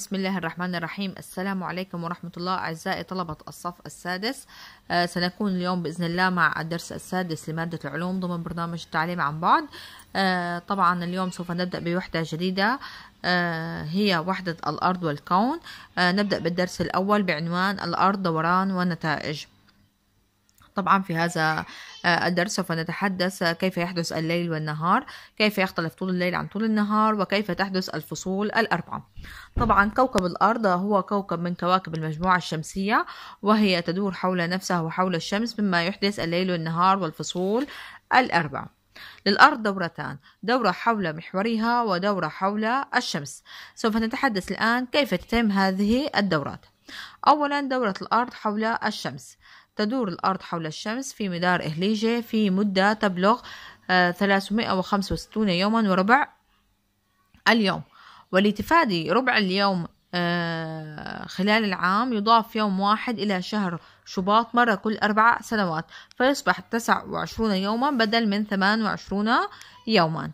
بسم الله الرحمن الرحيم السلام عليكم ورحمة الله أعزائي طلبة الصف السادس آه سنكون اليوم بإذن الله مع الدرس السادس لمادة العلوم ضمن برنامج التعليم عن بعد آه طبعا اليوم سوف نبدأ بوحدة جديدة آه هي وحدة الأرض والكون آه، نبدأ بالدرس الأول بعنوان الأرض دوران ونتائج طبعا في هذا آه، الدرس سوف نتحدث آه، كيف يحدث الليل والنهار كيف يختلف طول الليل عن طول النهار وكيف تحدث الفصول الأربعة طبعا كوكب الأرض هو كوكب من كواكب المجموعة الشمسية وهي تدور حول نفسها وحول الشمس مما يحدث الليل والنهار والفصول الأربعة للأرض دورتان دورة حول محورها ودورة حول الشمس سوف نتحدث الآن كيف تتم هذه الدورات أولا دورة الأرض حول الشمس تدور الأرض حول الشمس في مدار إهليجة في مدة تبلغ 365 آه، يوما وربع اليوم ولتفادي ربع اليوم آه، خلال العام يضاف يوم واحد إلى شهر شباط مرة كل أربع سنوات فيصبح 29 يوما بدل من 28 يوما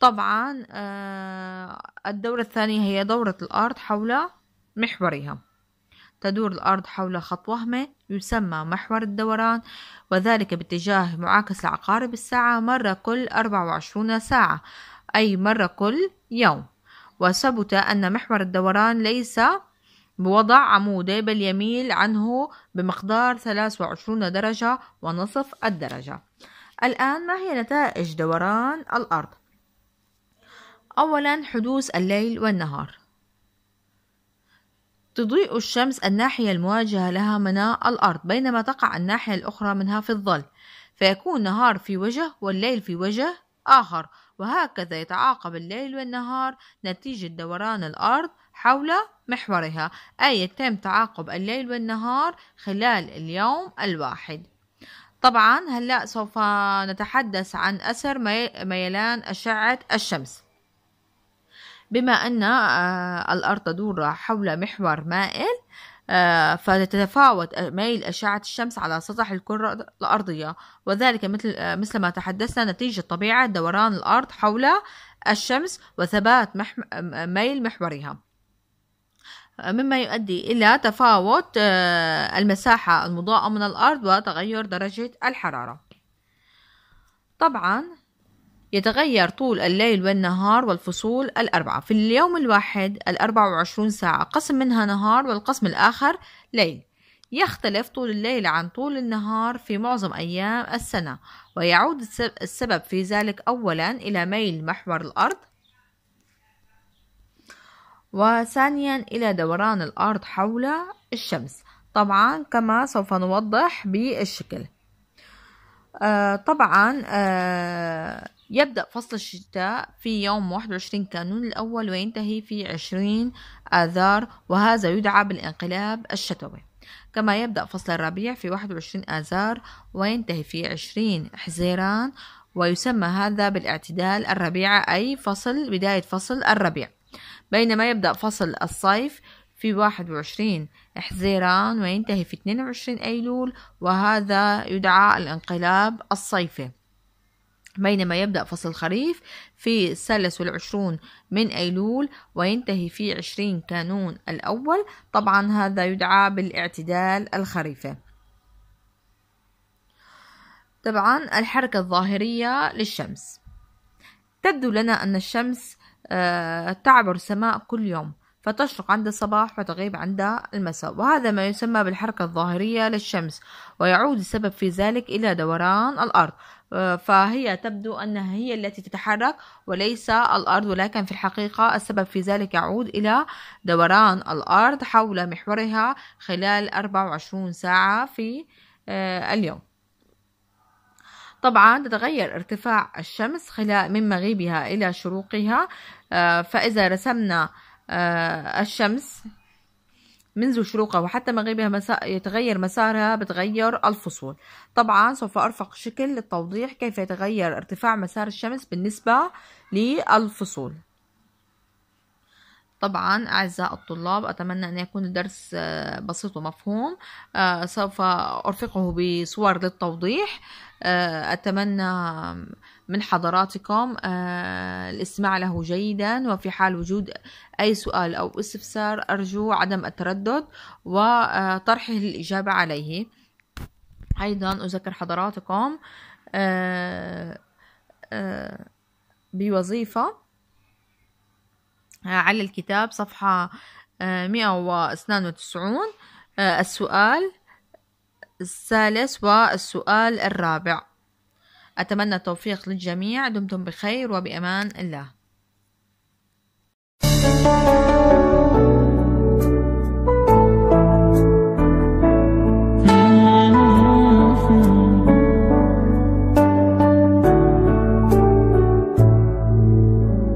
طبعا آه، الدورة الثانية هي دورة الأرض حول محورها تدور الأرض حول خط وهمي يسمى محور الدوران وذلك باتجاه معاكس لعقارب الساعة مرة كل 24 ساعة أي مرة كل يوم وثبت أن محور الدوران ليس بوضع عمودي بل يميل عنه بمقدار 23 درجة ونصف الدرجة الآن ما هي نتائج دوران الأرض؟ أولا حدوث الليل والنهار تضيء الشمس الناحية المواجهة لها مناء الأرض بينما تقع الناحية الأخرى منها في الظل فيكون نهار في وجه والليل في وجه آخر وهكذا يتعاقب الليل والنهار نتيجة دوران الأرض حول محورها أي يتم تعاقب الليل والنهار خلال اليوم الواحد طبعا هلأ سوف نتحدث عن أثر ميلان أشعة الشمس بما أن آه، الأرض تدور حول محور مائل آه، فتتفاوت ميل أشعة الشمس على سطح الكرة الأرضية وذلك مثل آه، مثل ما تحدثنا نتيجة طبيعة دوران الأرض حول الشمس وثبات ميل محورها مما يؤدي إلى تفاوت المساحة المضاءة من الأرض وتغير درجة الحرارة طبعا يتغير طول الليل والنهار والفصول الأربعة في اليوم الواحد الأربعة وعشرون ساعة قسم منها نهار والقسم الآخر ليل يختلف طول الليل عن طول النهار في معظم أيام السنة ويعود السبب في ذلك أولا إلى ميل محور الأرض وثانيا إلى دوران الأرض حول الشمس طبعا كما سوف نوضح بالشكل آه طبعا آه يبدأ فصل الشتاء في يوم 21 كانون الأول وينتهي في 20 آذار وهذا يدعى بالانقلاب الشتوي كما يبدأ فصل الربيع في 21 آذار وينتهي في 20 حزيران ويسمى هذا بالاعتدال الربيع أي فصل بداية فصل الربيع بينما يبدأ فصل الصيف في 21 حزيران وينتهي في 22 أيلول وهذا يدعى الانقلاب الصيفي بينما يبدأ فصل الخريف في الثالث والعشرون من أيلول وينتهي في عشرين كانون الأول طبعا هذا يدعى بالاعتدال الخريفي طبعا الحركة الظاهرية للشمس تبدو لنا أن الشمس آه، تعبر السماء كل يوم فتشرق عند الصباح وتغيب عند المساء وهذا ما يسمى بالحركة الظاهرية للشمس ويعود السبب في ذلك إلى دوران الأرض آه، فهي تبدو أنها هي التي تتحرك وليس الأرض ولكن في الحقيقة السبب في ذلك يعود إلى دوران الأرض حول محورها خلال 24 ساعة في آه، اليوم طبعا تتغير ارتفاع الشمس خلال من مغيبها إلى شروقها آه، فإذا رسمنا آه، الشمس منذ شروقها وحتى مغيبها مسا... يتغير مسارها بتغير الفصول طبعا سوف أرفق شكل للتوضيح كيف يتغير ارتفاع مسار الشمس بالنسبة للفصول طبعا أعزائي الطلاب أتمنى أن يكون الدرس آه، بسيط ومفهوم آه، سوف أرفقه بصور للتوضيح أتمنى من حضراتكم آه، الاستماع له جيدا وفي حال وجود أي سؤال أو استفسار أرجو عدم التردد وطرحه للإجابة عليه أيضا أذكر حضراتكم آه، آه، بوظيفة على الكتاب صفحة 192 السؤال الثالث والسؤال الرابع أتمنى التوفيق للجميع دمتم بخير وبأمان الله